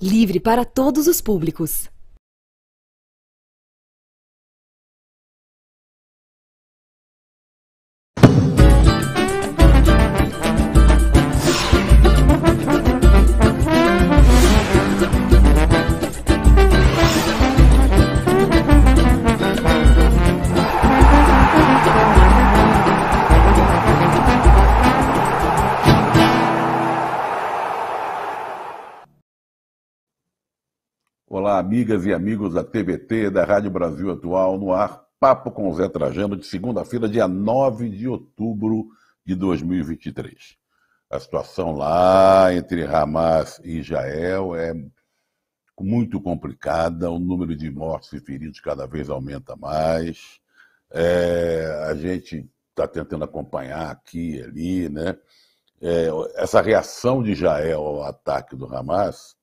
livre para todos os públicos. amigas e amigos da TBT, da Rádio Brasil Atual, no ar, Papo com Zé Trajano, de segunda-feira, dia 9 de outubro de 2023. A situação lá entre Hamas e Israel é muito complicada, o número de mortos e feridos cada vez aumenta mais. É, a gente está tentando acompanhar aqui e ali, né? É, essa reação de Israel ao ataque do Hamas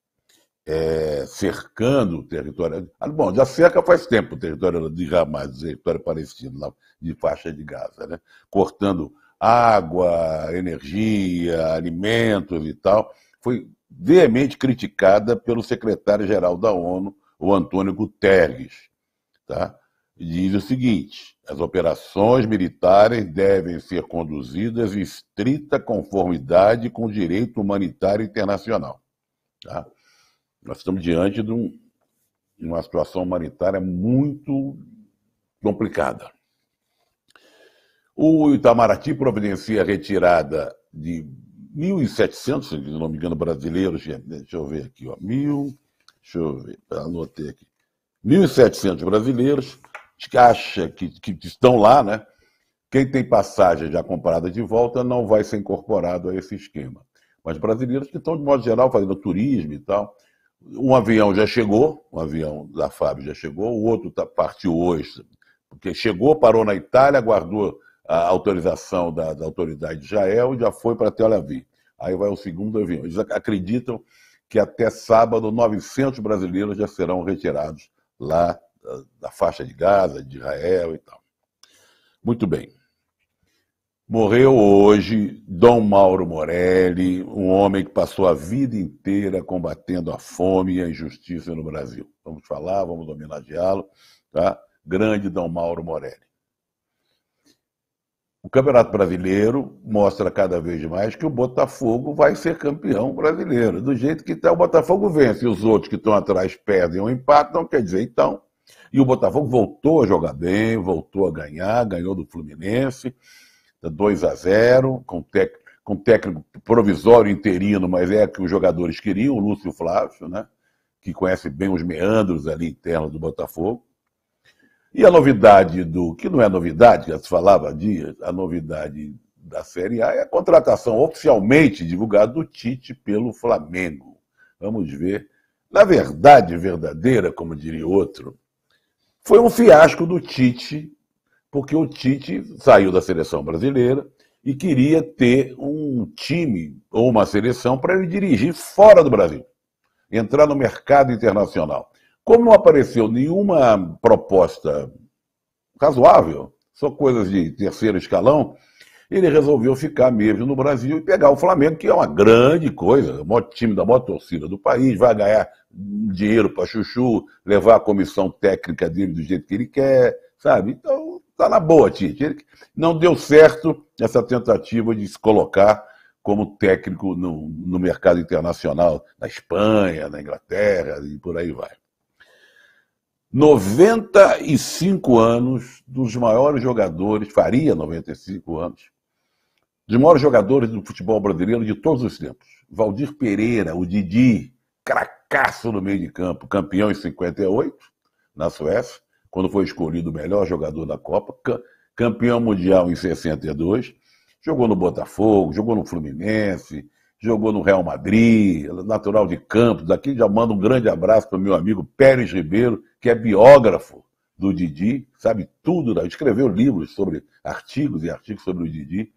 é, cercando o território. Ah, bom, já cerca faz tempo o território de Hamas, o território palestino, de faixa de Gaza, né? cortando água, energia, alimentos e tal. Foi veemente criticada pelo secretário-geral da ONU, o Antônio Guterres. Tá? Diz o seguinte: as operações militares devem ser conduzidas em estrita conformidade com o direito humanitário internacional. Tá? Nós estamos diante de um, uma situação humanitária muito complicada. O Itamaraty providencia a retirada de 1.700, se não me engano, brasileiros, deixa eu ver aqui, ó, mil, deixa eu ver, anotei aqui, 1.700 brasileiros, caixa que, que estão lá, né? Quem tem passagem já comprada de volta não vai ser incorporado a esse esquema. Mas brasileiros que estão, de modo geral, fazendo turismo e tal, um avião já chegou, um avião da FAB já chegou, o outro tá, partiu hoje, porque chegou, parou na Itália, guardou a autorização da, da autoridade de Israel e já foi para Tel Aviv. Aí vai o segundo avião. Eles acreditam que até sábado 900 brasileiros já serão retirados lá da, ah, da faixa de Gaza, de Israel e tal. Muito bem. Morreu hoje Dom Mauro Morelli, um homem que passou a vida inteira combatendo a fome e a injustiça no Brasil. Vamos falar, vamos homenageá-lo, tá? Grande Dom Mauro Morelli. O Campeonato Brasileiro mostra cada vez mais que o Botafogo vai ser campeão brasileiro. Do jeito que está, o Botafogo vence. E os outros que estão atrás perdem ou empatam, quer dizer, então. E o Botafogo voltou a jogar bem, voltou a ganhar, ganhou do Fluminense 2 tá a 0 com, tec, com técnico provisório interino, mas é que os jogadores queriam, o Lúcio Flávio, né? que conhece bem os meandros ali internos do Botafogo. E a novidade do, que não é novidade, já se falava há dias, a novidade da Série A é a contratação oficialmente divulgada do Tite pelo Flamengo. Vamos ver. Na verdade verdadeira, como diria outro, foi um fiasco do Tite porque o Tite saiu da seleção brasileira e queria ter um time ou uma seleção para ele dirigir fora do Brasil, entrar no mercado internacional. Como não apareceu nenhuma proposta razoável, só coisas de terceiro escalão, ele resolveu ficar mesmo no Brasil e pegar o Flamengo, que é uma grande coisa, o maior time da maior torcida do país, vai ganhar dinheiro para chuchu, levar a comissão técnica dele do jeito que ele quer, sabe? Então, Está na boa, Tite. Ele não deu certo essa tentativa de se colocar como técnico no, no mercado internacional, na Espanha, na Inglaterra e por aí vai. 95 anos dos maiores jogadores, faria 95 anos, dos maiores jogadores do futebol brasileiro de todos os tempos. Valdir Pereira, o Didi, cracaço no meio de campo, campeão em 58, na Suécia quando foi escolhido o melhor jogador da Copa, campeão mundial em 62, jogou no Botafogo, jogou no Fluminense, jogou no Real Madrid, natural de Campos. Aqui já mando um grande abraço para o meu amigo Pérez Ribeiro, que é biógrafo do Didi, sabe tudo, escreveu livros sobre artigos e artigos sobre o Didi.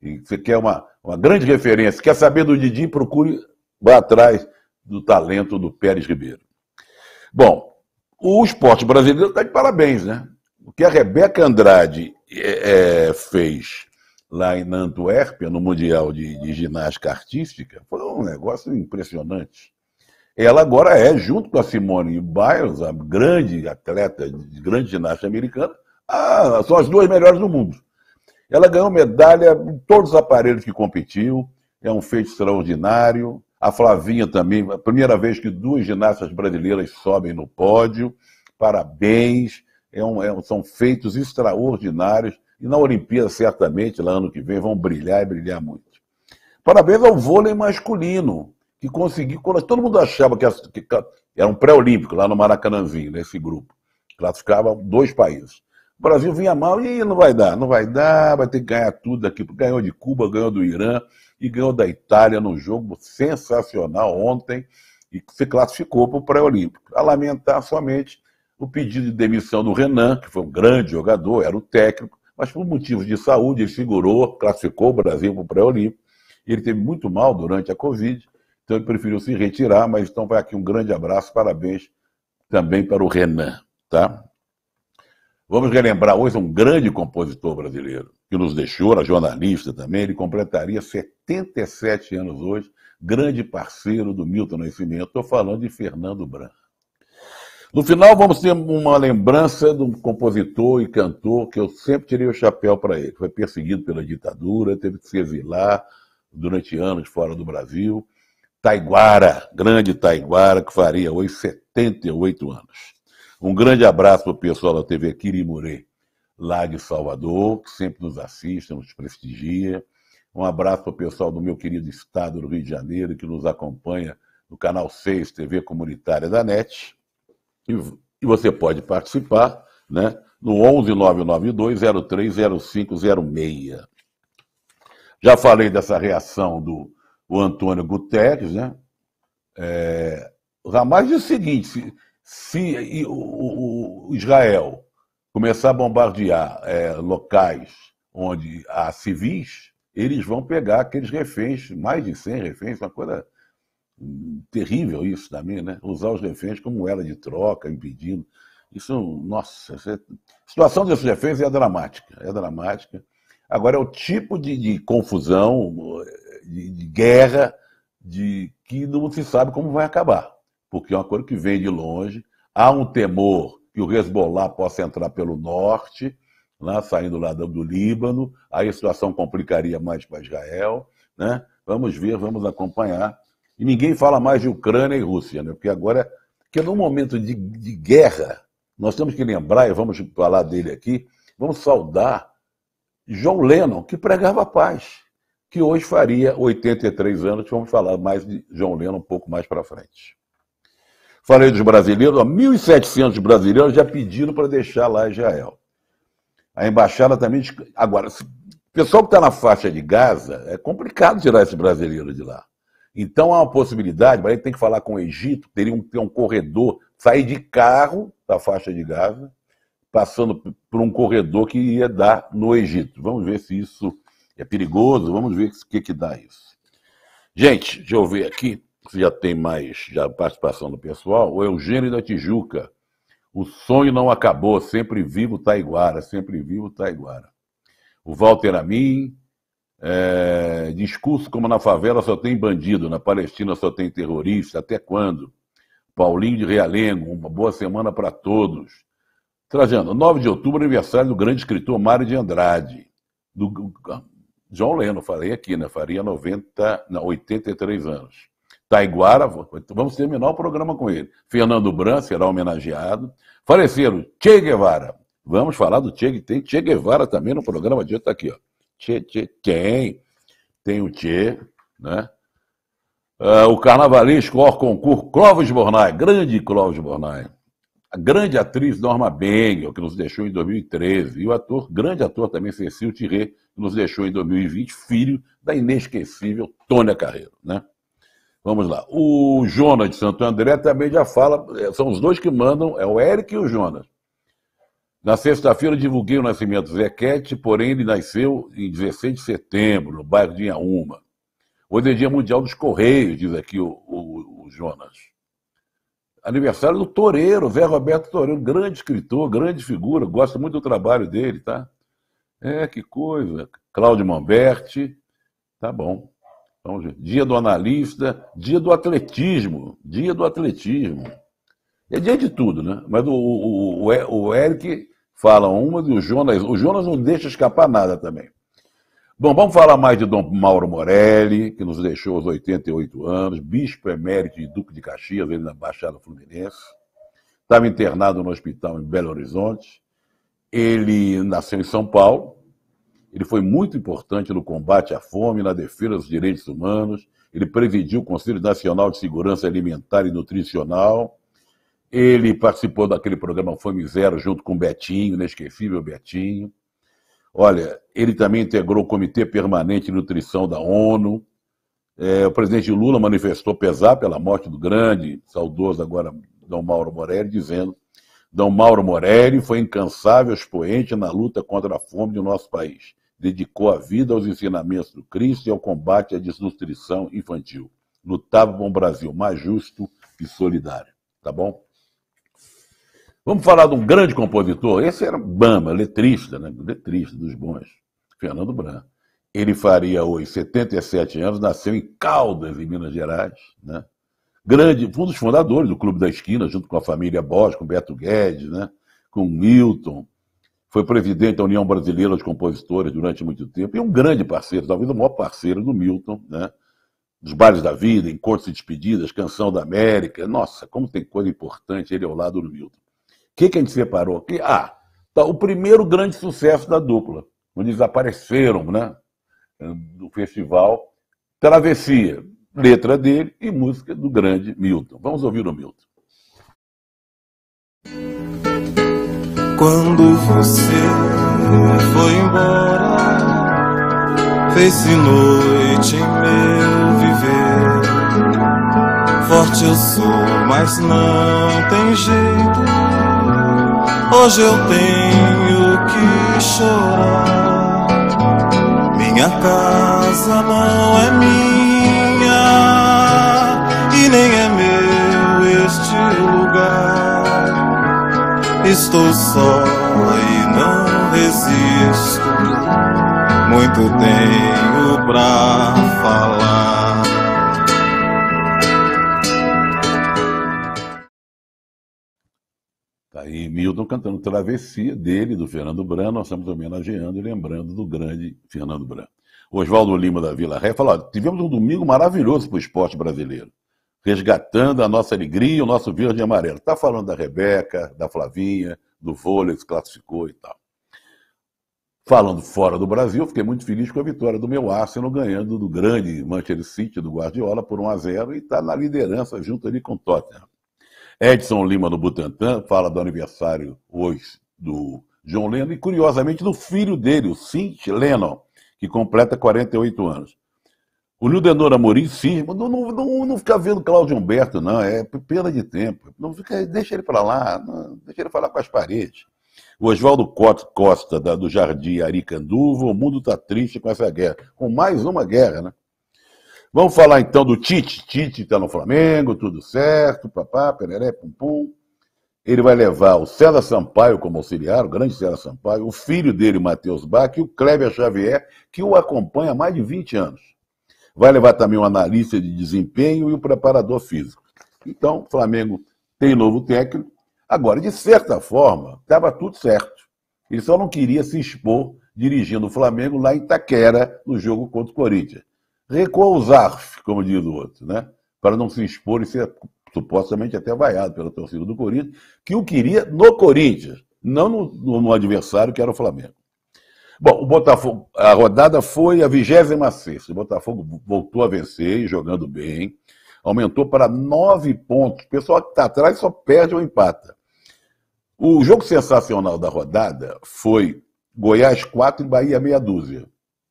E você quer uma, uma grande referência, quer saber do Didi, procure, vá atrás do talento do Pérez Ribeiro. Bom, o esporte brasileiro está de parabéns, né? O que a Rebeca Andrade é, é fez lá em Antuérpia, no Mundial de, de Ginástica Artística, foi um negócio impressionante. Ela agora é, junto com a Simone Biles, a grande atleta, grande ginasta americana, a, são as duas melhores do mundo. Ela ganhou medalha em todos os aparelhos que competiu, é um feito extraordinário. A Flavinha também, a primeira vez que duas ginastas brasileiras sobem no pódio. Parabéns, é um, é um, são feitos extraordinários. E na Olimpíada, certamente, lá ano que vem, vão brilhar e brilhar muito. Parabéns ao vôlei masculino, que conseguiu. Todo mundo achava que, era um pré-olímpico lá no Maracanãzinho, nesse grupo. Classificava dois países. O Brasil vinha mal e não vai dar, não vai dar, vai ter que ganhar tudo aqui. Ganhou de Cuba, ganhou do Irã e ganhou da Itália num jogo sensacional ontem e se classificou para o pré-olímpico. A lamentar somente o pedido de demissão do Renan, que foi um grande jogador, era o técnico, mas por motivos de saúde ele segurou, classificou o Brasil para o pré-olímpico. Ele teve muito mal durante a Covid, então ele preferiu se retirar, mas então vai aqui um grande abraço, parabéns também para o Renan, tá? Vamos relembrar hoje é um grande compositor brasileiro, que nos deixou, era jornalista também, ele completaria 77 anos hoje, grande parceiro do Milton Nascimento. Estou falando de Fernando Branco. No final, vamos ter uma lembrança de um compositor e cantor que eu sempre tirei o chapéu para ele. Foi perseguido pela ditadura, teve que se exilar durante anos fora do Brasil. Taiguara, grande Taiguara, que faria hoje 78 anos. Um grande abraço para o pessoal da TV Quirimurê, lá de Salvador, que sempre nos assiste, nos prestigia. Um abraço para o pessoal do meu querido estado do Rio de Janeiro, que nos acompanha no canal 6, TV Comunitária da NET. E, e você pode participar né, no 11 992 030506. Já falei dessa reação do o Antônio Guterres, né? É, Ramais disse é o seguinte: se, se o, o Israel começar a bombardear é, locais onde há civis, eles vão pegar aqueles reféns, mais de 100 reféns, uma coisa terrível isso também, né? Usar os reféns como ela de troca, impedindo. Isso, nossa, isso é... a situação desses reféns é dramática, é dramática. Agora, é o tipo de, de confusão, é, de, de guerra, de que não se sabe como vai acabar porque é uma coisa que vem de longe. Há um temor que o Hezbollah possa entrar pelo norte, né, saindo lá do Líbano, aí a situação complicaria mais para Israel. Né? Vamos ver, vamos acompanhar. E ninguém fala mais de Ucrânia e Rússia, né? porque agora, que num momento de, de guerra, nós temos que lembrar, e vamos falar dele aqui, vamos saudar John Lennon, que pregava a paz, que hoje faria 83 anos, vamos falar mais de John Lennon um pouco mais para frente. Falei dos brasileiros, 1.700 brasileiros já pediram para deixar lá Israel. A embaixada também. Agora, o pessoal que está na faixa de Gaza, é complicado tirar esse brasileiro de lá. Então há uma possibilidade, mas ele tem que falar com o Egito, teria um, ter um corredor, sair de carro da faixa de Gaza, passando por um corredor que ia dar no Egito. Vamos ver se isso é perigoso, vamos ver o que, que dá isso. Gente, deixa eu ver aqui que já tem mais já participação do pessoal, o Eugênio da Tijuca. O sonho não acabou, sempre vivo Taiguara, sempre vivo Taiguara. O Walter Amin, é, discurso como na favela só tem bandido, na Palestina só tem terrorista, até quando? Paulinho de Realengo, uma boa semana para todos. Trajando, 9 de outubro, aniversário do grande escritor Mário de Andrade, do João Leno, falei aqui, né? Faria 90, não, 83 anos. Taiguara, vamos terminar o programa com ele. Fernando Bran será homenageado. Faleceram Che Guevara. Vamos falar do Che, tem Che Guevara também no programa de hoje, está aqui, ó. Che, Che, tem. Tem o Che, né? Uh, o carnavalesco or concurso Clóvis Bornai, grande Clóvis Bornai. A grande atriz Norma Bengel, que nos deixou em 2013, e o ator, grande ator também, Cecil Thierry, que nos deixou em 2020, filho da inesquecível Tônia Carreiro, né? Vamos lá. O Jonas de Santo André também já fala, é, são os dois que mandam, é o Eric e o Jonas. Na sexta-feira divulguei o nascimento Zé Zequete, porém ele nasceu em 16 de setembro, no bairro de Inhaúma. Hoje é dia mundial dos Correios, diz aqui o, o, o Jonas. Aniversário do Toreiro, Zé Roberto Toreiro, grande escritor, grande figura, gosto muito do trabalho dele, tá? É, que coisa. Cláudio Mamberti, tá bom. Então, dia do analista, dia do atletismo, dia do atletismo. É dia de tudo, né? Mas o, o, o, o Eric fala uma e o Jonas. O Jonas não deixa escapar nada também. Bom, vamos falar mais de Dom Mauro Morelli, que nos deixou aos 88 anos, bispo emérito e Duque de Caxias, ele na Baixada Fluminense. Estava internado no hospital em Belo Horizonte. Ele nasceu em São Paulo, ele foi muito importante no combate à fome, na defesa dos direitos humanos. Ele presidiu o Conselho Nacional de Segurança Alimentar e Nutricional. Ele participou daquele programa Fome Zero junto com Betinho, inesquecível Betinho. Olha, ele também integrou o Comitê Permanente de Nutrição da ONU. É, o presidente Lula manifestou pesar pela morte do grande, saudoso agora, Dom Mauro Morelli, dizendo: Dom Mauro Morelli foi incansável expoente na luta contra a fome do nosso país dedicou a vida aos ensinamentos do Cristo e ao combate à desnutrição infantil. Lutava por um Brasil mais justo e solidário. Tá bom? Vamos falar de um grande compositor. Esse era Bama, letrista, né? Letrista dos bons. Fernando Branco. Ele faria hoje 77 anos, nasceu em Caldas, em Minas Gerais, né? Grande, um dos fundadores do Clube da Esquina, junto com a família Bosch, com Beto Guedes, né? com Milton, foi presidente da União Brasileira de Compositores durante muito tempo, e um grande parceiro, talvez o maior parceiro do Milton, né? Dos bares da vida, encontros e despedidas, canção da América. Nossa, como tem coisa importante ele ao lado do Milton. O que, que a gente separou? aqui? ah, tá, o primeiro grande sucesso da dupla, onde eles apareceram, né? Do festival Travessia, letra dele e música do grande Milton. Vamos ouvir o Milton. Quando você foi embora, fez-se noite em meu viver. Forte eu sou, mas não tem jeito. Hoje eu tenho que chorar. Minha casa não é minha Estou só e não resisto. Muito tenho pra falar. Tá aí Milton cantando Travessia dele, do Fernando Branco, Nós estamos homenageando e lembrando do grande Fernando Branco. Oswaldo Lima da Vila Ré falou: tivemos um domingo maravilhoso para o esporte brasileiro resgatando a nossa alegria e o nosso verde e amarelo. Está falando da Rebeca, da Flavinha, do vôlei que se classificou e tal. Falando fora do Brasil, fiquei muito feliz com a vitória do meu Arsenal ganhando do grande Manchester City, do Guardiola, por 1 a 0 e está na liderança junto ali com o Tottenham. Edson Lima no Butantã fala do aniversário hoje do John Lennon e, curiosamente, do filho dele, o Cint Lennon, que completa 48 anos. O Nildenor Amorim, sim, não, não, não, não fica vendo Cláudio Humberto, não, é perda de tempo. Não fica, deixa ele para lá, não, deixa ele falar com as paredes. O Oswaldo Costa, da, do Jardim Aricanduva, o mundo está triste com essa guerra, com mais uma guerra, né? Vamos falar então do Tite. Tite está no Flamengo, tudo certo, papá, pereré, pum pum. Ele vai levar o César Sampaio como auxiliar, o grande César Sampaio, o filho dele, Matheus Bach, e o Kleber Xavier, que o acompanha há mais de 20 anos vai levar também o analista de desempenho e o preparador físico. Então, o Flamengo tem novo técnico. Agora, de certa forma, estava tudo certo. Ele só não queria se expor dirigindo o Flamengo lá em Itaquera, no jogo contra o Corinthians. Recuou o como diz o outro, né? para não se expor e ser supostamente até vaiado pela torcida do Corinthians, que o queria no Corinthians, não no, no adversário que era o Flamengo. Bom, o Botafogo, a rodada foi a 26. O Botafogo voltou a vencer, jogando bem. Aumentou para nove pontos. O pessoal que está atrás só perde ou empata. O jogo sensacional da rodada foi Goiás 4 e Bahia meia dúzia.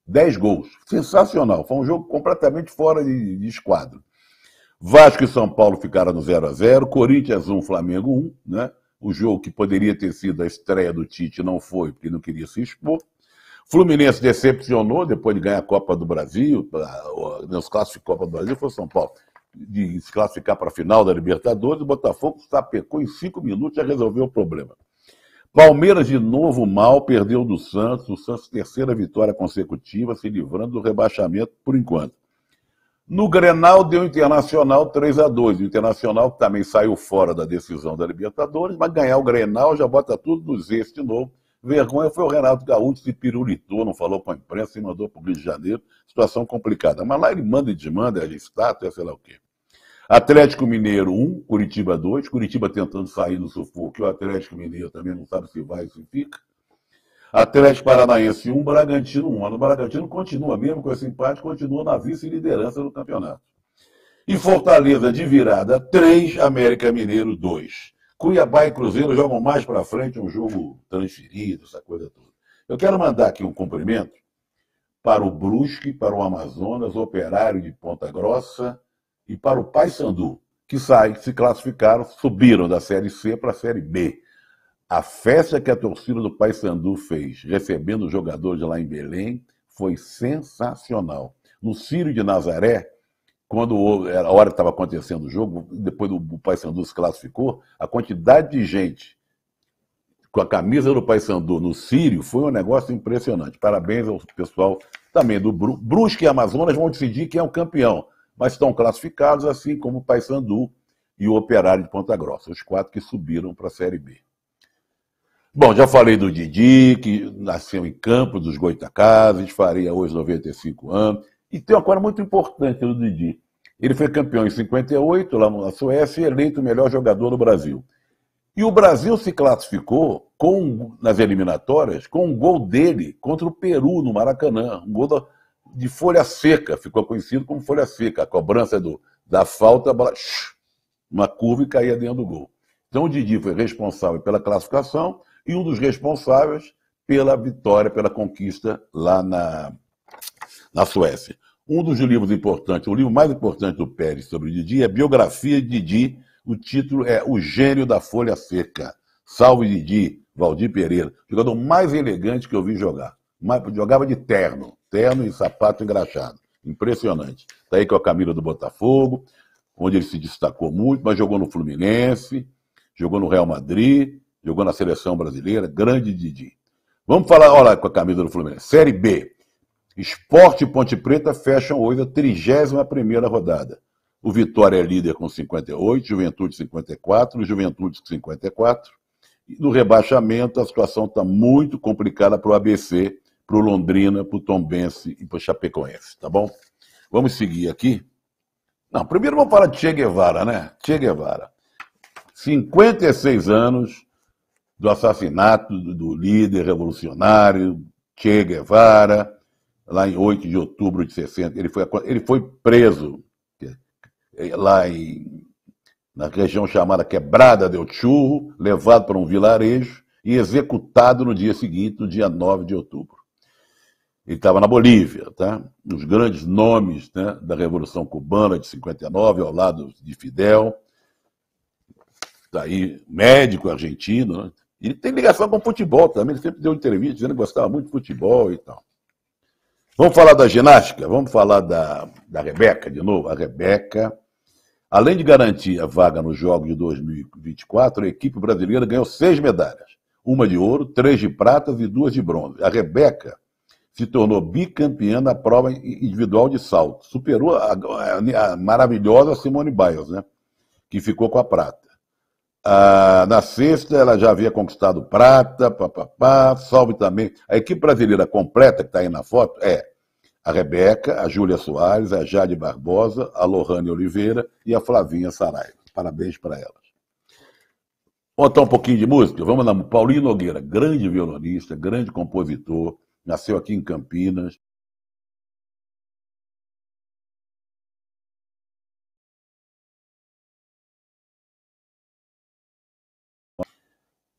dez gols. Sensacional. Foi um jogo completamente fora de, de esquadro. Vasco e São Paulo ficaram no 0 a 0 Corinthians 1, Flamengo 1, né? O jogo que poderia ter sido a estreia do Tite não foi, porque não queria se expor. Fluminense decepcionou depois de ganhar a Copa do Brasil, nos né, classificou a Copa do Brasil, foi São Paulo. De se classificar para a final da Libertadores, o Botafogo sapecou em cinco minutos e já resolveu o problema. Palmeiras de novo mal, perdeu do Santos, o Santos terceira vitória consecutiva, se livrando do rebaixamento por enquanto. No Grenal deu Internacional 3 a 2. O Internacional também saiu fora da decisão da Libertadores, mas ganhar o Grenal já bota tudo nos zeste de novo Vergonha é, foi o Renato Gaúcho, se pirulitou, não falou com a imprensa e mandou para o Rio de Janeiro. Situação complicada. Mas lá ele manda e demanda, é estátua, é sei lá o quê. Atlético Mineiro 1, Curitiba 2. Curitiba tentando sair do sufoco, o Atlético Mineiro também não sabe se vai, se fica. Atlético Paranaense 1, Bragantino 1. O Bragantino continua, mesmo com esse empate, continua na vice-liderança do campeonato. E Fortaleza de virada 3, América Mineiro 2. Cuiabá e Cruzeiro jogam mais para frente um jogo transferido, essa coisa toda. Eu quero mandar aqui um cumprimento para o Brusque, para o Amazonas, Operário de Ponta Grossa e para o Paysandu, que sai, se classificaram, subiram da Série C para a Série B. A festa que a torcida do Paysandu fez, recebendo os jogadores lá em Belém, foi sensacional. No Círio de Nazaré, quando era a hora que estava acontecendo o jogo, depois do, Paysandu se classificou, a quantidade de gente com a camisa do Paysandu no Sírio foi um negócio impressionante. Parabéns ao pessoal também do Bru Brusque e Amazonas vão decidir quem é o campeão, mas estão classificados assim como o Paysandu e o Operário de Ponta Grossa, os quatro que subiram para a Série B. Bom, já falei do Didi, que nasceu em Campos dos Goitacazes, faria hoje 95 anos. E tem uma coisa muito importante do Didi. Ele foi campeão em 58, lá na Suécia, e eleito o melhor jogador do Brasil. E o Brasil se classificou com, nas eliminatórias com um gol dele contra o Peru no Maracanã. Um gol da, de folha seca, ficou conhecido como folha seca. A cobrança do, da falta, bola, uma curva e caía dentro do gol. Então o Didi foi responsável pela classificação e um dos responsáveis pela vitória, pela conquista lá na, na Suécia. Um dos livros importantes, o livro mais importante do Pérez sobre Didi é Biografia de Didi. O título é O Gênio da Folha Seca. Salve Didi, Valdir Pereira. Jogador mais elegante que eu vi jogar. Jogava de terno, terno e sapato engraxado. Impressionante. Está aí com a camisa do Botafogo, onde ele se destacou muito, mas jogou no Fluminense, jogou no Real Madrid, jogou na seleção brasileira. Grande Didi. Vamos falar, olha, com a camisa do Fluminense. Série B. Esporte e Ponte Preta fecham hoje a 31 rodada. O Vitória é líder com 58, Juventude 54, Juventude com 54. E no rebaixamento, a situação está muito complicada para o ABC, para o Londrina, para o Tombense e para o Chapecoense, tá bom? Vamos seguir aqui. Não, primeiro vamos falar de Che Guevara, né? Che Guevara. 56 anos do assassinato do líder revolucionário Che Guevara, lá em 8 de outubro de 60. Ele foi, ele foi preso eh, lá em, na região chamada Quebrada del Churro, levado para um vilarejo e executado no dia seguinte, no dia 9 de outubro. Ele estava na Bolívia, tá? Os grandes nomes né, da Revolução Cubana de 59, ao lado de Fidel, tá aí médico argentino, né? e tem ligação com futebol também. Ele sempre deu entrevista dizendo que gostava muito de futebol e tal. Vamos falar da ginástica? Vamos falar da, da Rebeca de novo? A Rebeca, além de garantir a vaga nos Jogos de 2024, a equipe brasileira ganhou seis medalhas: uma de ouro, três de prata e duas de bronze. A Rebeca se tornou bicampeã na prova individual de salto. Superou a, a, a maravilhosa Simone Biles, né? que ficou com a prata. Ah, na sexta, ela já havia conquistado prata, papapá, salve também. A equipe brasileira completa, que está aí na foto, é a Rebeca, a Júlia Soares, a Jade Barbosa, a Lohane Oliveira e a Flavinha Saraiva. Parabéns para elas. Vamos Contar um pouquinho de música. Vamos lá. Paulinho Nogueira, grande violonista, grande compositor, nasceu aqui em Campinas,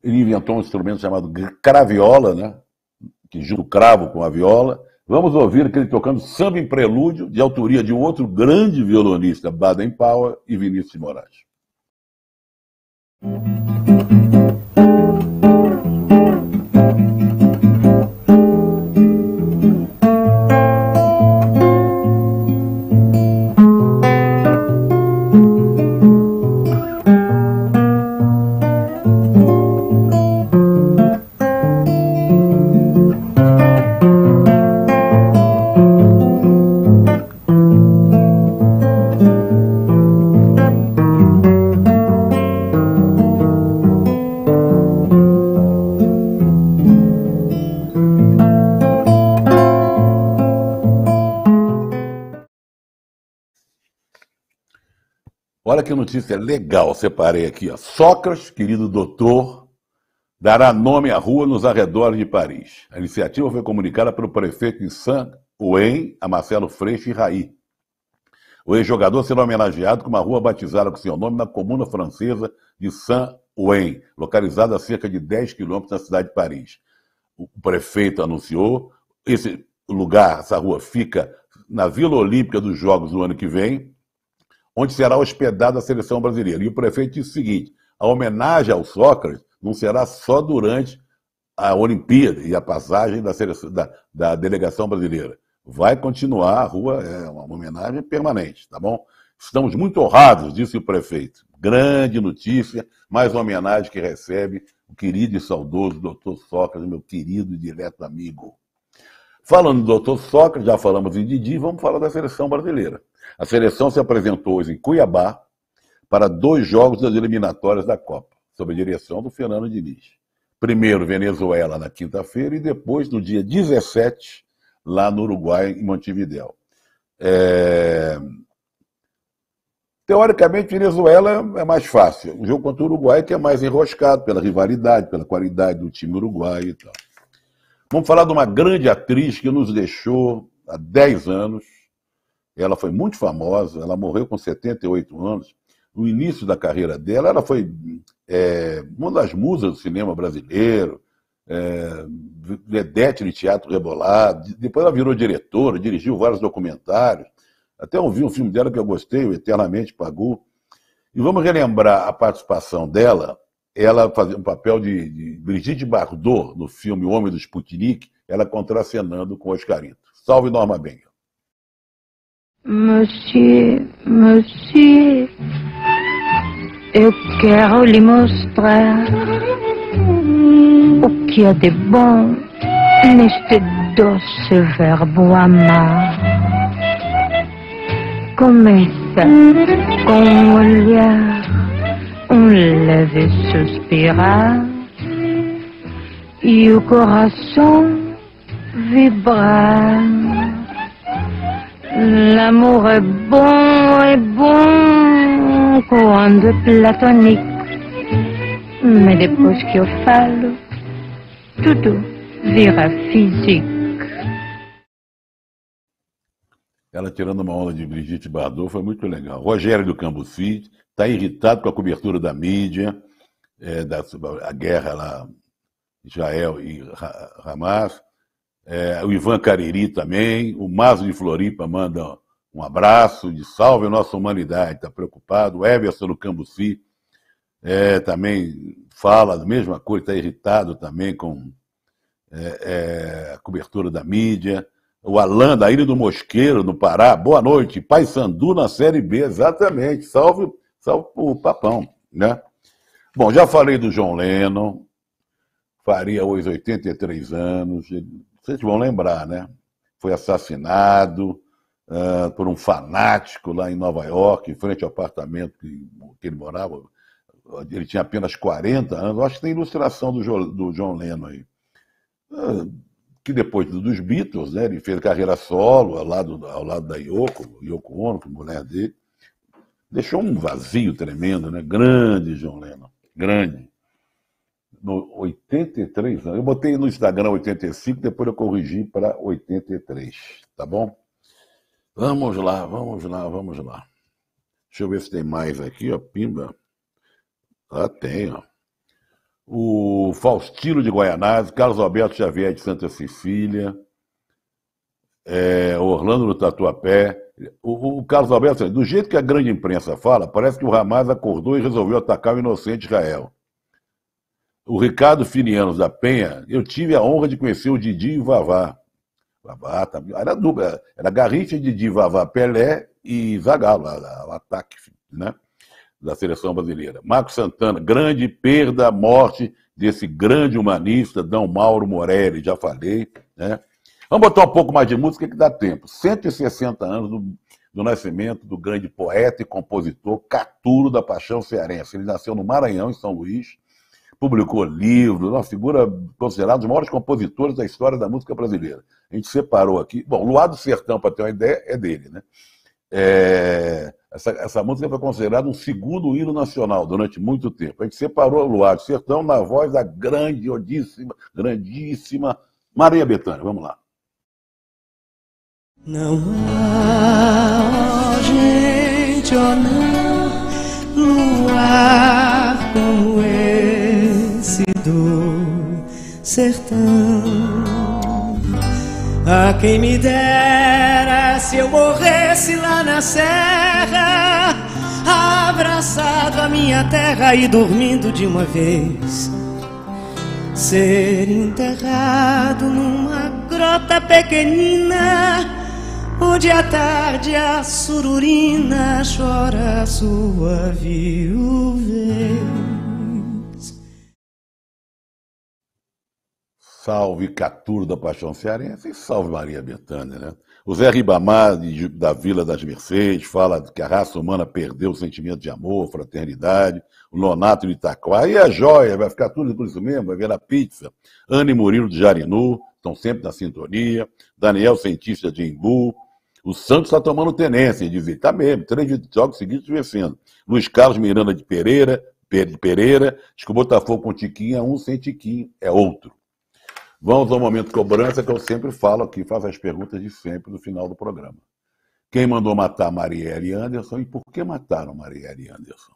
Ele inventou um instrumento chamado craviola, né? que junta o cravo com a viola. Vamos ouvir aquele tocando samba em prelúdio, de autoria de um outro grande violonista, Baden Powell e Vinícius de Moraes. Olha que notícia legal, separei aqui. Ó. Sócrates, querido doutor, dará nome à rua nos arredores de Paris. A iniciativa foi comunicada pelo prefeito de Saint-Ouen, a Marcelo Freixo e Raí. O ex-jogador será homenageado com uma rua batizada com seu nome na comuna francesa de Saint-Ouen, localizada a cerca de 10 quilômetros da cidade de Paris. O prefeito anunciou, esse lugar, essa rua fica na Vila Olímpica dos Jogos no ano que vem, onde será hospedada a seleção brasileira. E o prefeito disse o seguinte: a homenagem ao Sócrates não será só durante a Olimpíada e a passagem da, seleção, da, da delegação brasileira. Vai continuar, a rua é uma homenagem permanente, tá bom? Estamos muito honrados, disse o prefeito. Grande notícia, mais uma homenagem que recebe o querido e saudoso doutor Sócrates, meu querido e direto amigo. Falando do doutor Sócrates, já falamos em Didi, vamos falar da seleção brasileira. A seleção se apresentou hoje em Cuiabá para dois jogos das eliminatórias da Copa, sob a direção do Fernando Diniz. Primeiro Venezuela na quinta-feira e depois, no dia 17, lá no Uruguai, em Montevideo. É... Teoricamente, Venezuela é mais fácil. O jogo contra o Uruguai que é mais enroscado pela rivalidade, pela qualidade do time uruguaio e tal. Vamos falar de uma grande atriz que nos deixou há 10 anos. Ela foi muito famosa, ela morreu com 78 anos. No início da carreira dela, ela foi é, uma das musas do cinema brasileiro, é, vedete de teatro rebolado. Depois ela virou diretora, dirigiu vários documentários. Até ouvi um filme dela que eu gostei, o Eternamente Pagou. E vamos relembrar a participação dela ela fazia um papel de, de Brigitte Bardot no filme O Homem do Sputnik, ela contracenando com Oscarito. Salve Norma Benga. Monsieur, monsieur, eu quero lhe mostrar o que é de bom neste doce verbo amar. Começa com um olhar on lève et et le coração vibra. L'amour est bon, est bon, de platonique, mais depuis que eu falo, tout vira physique. Ela tirando uma onda de Brigitte Bardot foi muito legal. Rogério do Cambuci está irritado com a cobertura da mídia, é, da a guerra lá, Israel e Hamas. É, o Ivan Cariri também. O Mazo de Floripa manda um abraço de salve a nossa humanidade, está preocupado. O Everson do Cambuci é, também fala a mesma coisa, está irritado também com é, é, a cobertura da mídia o Alain da Ilha do Mosqueiro, no Pará. Boa noite. Paysandu na Série B, exatamente. Salve, salve o papão, né? Bom, já falei do John Lennon, faria hoje 83 anos, vocês vão lembrar, né? Foi assassinado uh, por um fanático lá em Nova York, em frente ao apartamento que, que ele morava. Ele tinha apenas 40 anos, acho que tem ilustração do, do John Lennon aí. Uh, que depois dos Beatles, né, ele fez carreira solo ao lado, ao lado da Yoko, Yoko Ono, que é mulher dele, deixou um vazio tremendo, né? Grande, John Lennon, grande. No 83 anos, eu botei no Instagram 85, depois eu corrigi para 83, tá bom? Vamos lá, vamos lá, vamos lá. Deixa eu ver se tem mais aqui, ó, pimba. Ah, tem, ó o Faustino de Goianás, Carlos Alberto Xavier de Santa Cecília, é, Orlando do Tatuapé. O, o, Carlos Alberto, do jeito que a grande imprensa fala, parece que o Hamas acordou e resolveu atacar o inocente Israel. O Ricardo Finianos da Penha, eu tive a honra de conhecer o Didi e o Vavá. Vavá também, era dupla, era Garrincha, Didi, Vavá, Pelé e Zagallo, o ataque, né? da seleção brasileira. Marcos Santana, grande perda, morte desse grande humanista, Dão Mauro Morelli, já falei. Né? Vamos botar um pouco mais de música que dá tempo. 160 anos do, do nascimento do grande poeta e compositor Caturo da Paixão Cearense. Ele nasceu no Maranhão, em São Luís, publicou livros, uma figura considerada um dos maiores compositores da história da música brasileira. A gente separou aqui. Bom, Luar do Sertão, para ter uma ideia, é dele, né? É, essa, essa, música foi considerada o segundo hino nacional durante muito tempo. A gente separou o Luar do Sertão na voz da grande, grandíssima Maria Bethânia. Vamos lá. Não há gente, ou não, luar como esse do sertão. A quem me der se eu morresse lá na serra, abraçado à minha terra e dormindo de uma vez. Ser enterrado numa grota pequenina, onde à tarde a sururina chora sua viuvez. Salve Catur da Paixão Cearense e salve Maria Bethânia, né? O Zé Ribamar, da Vila das Mercedes, fala que a raça humana perdeu o sentimento de amor, fraternidade. O Nonato de Itaquá. E a é joia, vai ficar tudo por isso mesmo, vai ver a pizza. Anne Murilo de Jarinu, estão sempre na sintonia. Daniel Cientista de Embu. O Santos está tomando tenência, diz ele. Está mesmo, três jogos seguidos vencendo. Luiz Carlos Miranda de Pereira, de Pereira. Diz que o Botafogo com Tiquinho é um, sem Tiquinho é outro. Vamos ao momento cobrança que eu sempre falo aqui, faço as perguntas de sempre no final do programa. Quem mandou matar Marielle Anderson e por que mataram Marielle Anderson?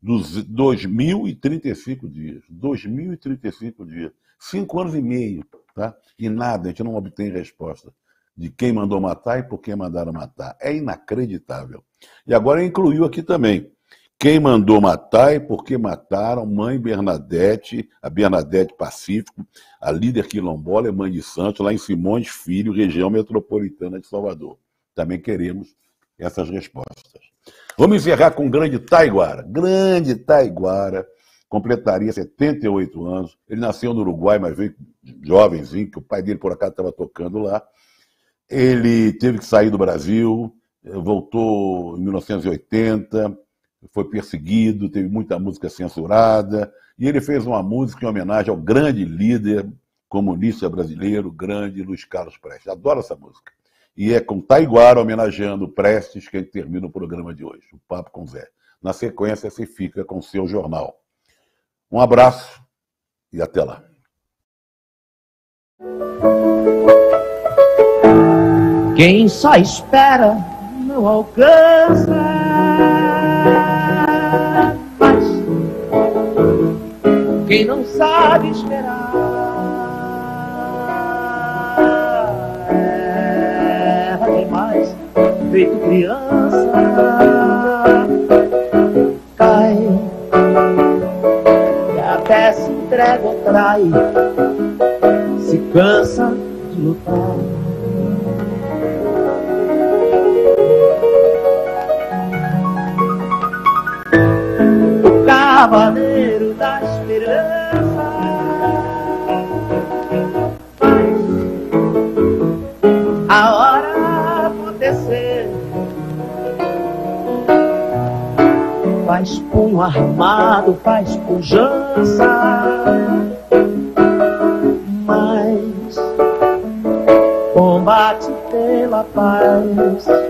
Dos 2.035 dias. 2.035 dias. Cinco anos e meio, tá? E nada, a gente não obtém resposta de quem mandou matar e por que mandaram matar. É inacreditável. E agora incluiu aqui também quem mandou matar e por que mataram mãe Bernadette, a Bernadette Pacífico, a líder quilombola e mãe de Santos, lá em Simões Filho, região metropolitana de Salvador. Também queremos essas respostas. Vamos encerrar com o grande Taiguara. Grande Taiguara, completaria 78 anos. Ele nasceu no Uruguai, mas veio jovenzinho, que o pai dele por acaso estava tocando lá. Ele teve que sair do Brasil, voltou em 1980 foi perseguido, teve muita música censurada, e ele fez uma música em homenagem ao grande líder comunista brasileiro, grande Luiz Carlos Prestes. Adoro essa música. E é com Taiguara homenageando Prestes que a gente termina o programa de hoje, o Papo com Zé. Na sequência, você fica com seu jornal. Um abraço e até lá. Quem só espera não alcança. quem não sabe esperar. É, quem feito criança cai e até se entrega ou trai, se cansa de lutar. cavaleiro. armado faz pujança. Mas combate pela paz.